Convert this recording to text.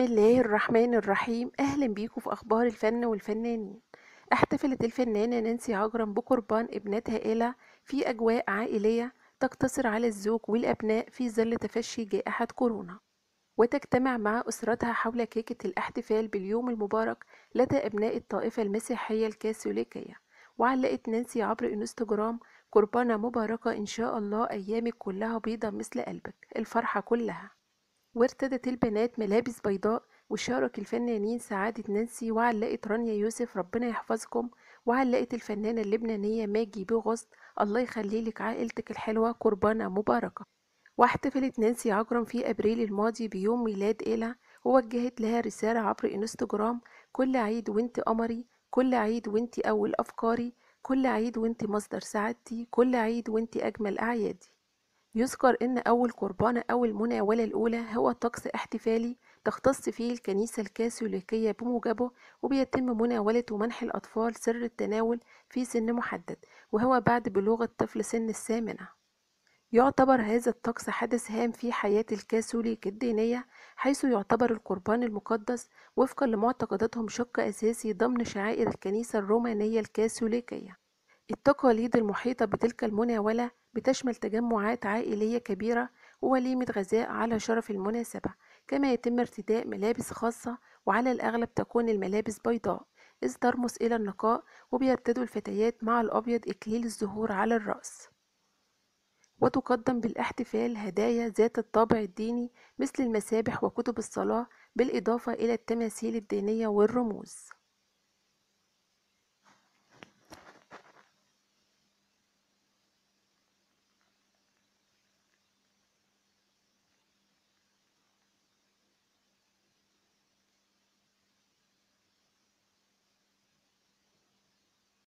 بسم الله الرحمن الرحيم أهلا بيكم في أخبار الفن والفنانين احتفلت الفنانة نانسي عجرم بقربان ابنتها إيلا في أجواء عائلية تقتصر على الزوج والأبناء في ظل تفشي جائحة كورونا وتجتمع مع أسرتها حول كيكة الاحتفال باليوم المبارك لدى أبناء الطائفة المسيحية الكاثوليكية وعلقت نانسي عبر انستغرام قربانة مباركة إن شاء الله أيامك كلها بيضة مثل قلبك الفرحة كلها وارتدت البنات ملابس بيضاء وشارك الفنانين سعادة نانسي وعلقت رانيا يوسف ربنا يحفظكم وعلقت الفنانة اللبنانية ماجي بغصد الله يخليلك عائلتك الحلوة قربانة مباركة واحتفلت نانسي عجرم في أبريل الماضي بيوم ميلاد إيلا ووجهت لها رسالة عبر إنستجرام كل عيد وانت قمري كل عيد وانت أول أفكاري كل عيد وانت مصدر سعادتي كل عيد وانت أجمل أعيادي يُذكر أن أول قربان أو المناولة الأولى هو طقس احتفالي تختص فيه الكنيسة الكاثوليكية بموجبه وبيتم مناولة ومنح الأطفال سر التناول في سن محدد وهو بعد بلوغ الطفل سن الثامنه يعتبر هذا الطقس حدث هام في حياة الكاثوليك الدينية حيث يعتبر القربان المقدس وفقا لمعتقداتهم شق أساسي ضمن شعائر الكنيسة الرومانية الكاثوليكية التقاليد المحيطة بتلك المناولة بتشمل تجمعات عائلية كبيرة ووليمة غذاء على شرف المناسبة كما يتم ارتداء ملابس خاصة وعلى الأغلب تكون الملابس بيضاء إذ ترمس إلى النقاء وبيرتدوا الفتيات مع الأبيض إكليل الزهور على الرأس وتقدم بالاحتفال هدايا ذات الطابع الديني مثل المسابح وكتب الصلاة بالإضافة إلى التماثيل الدينية والرموز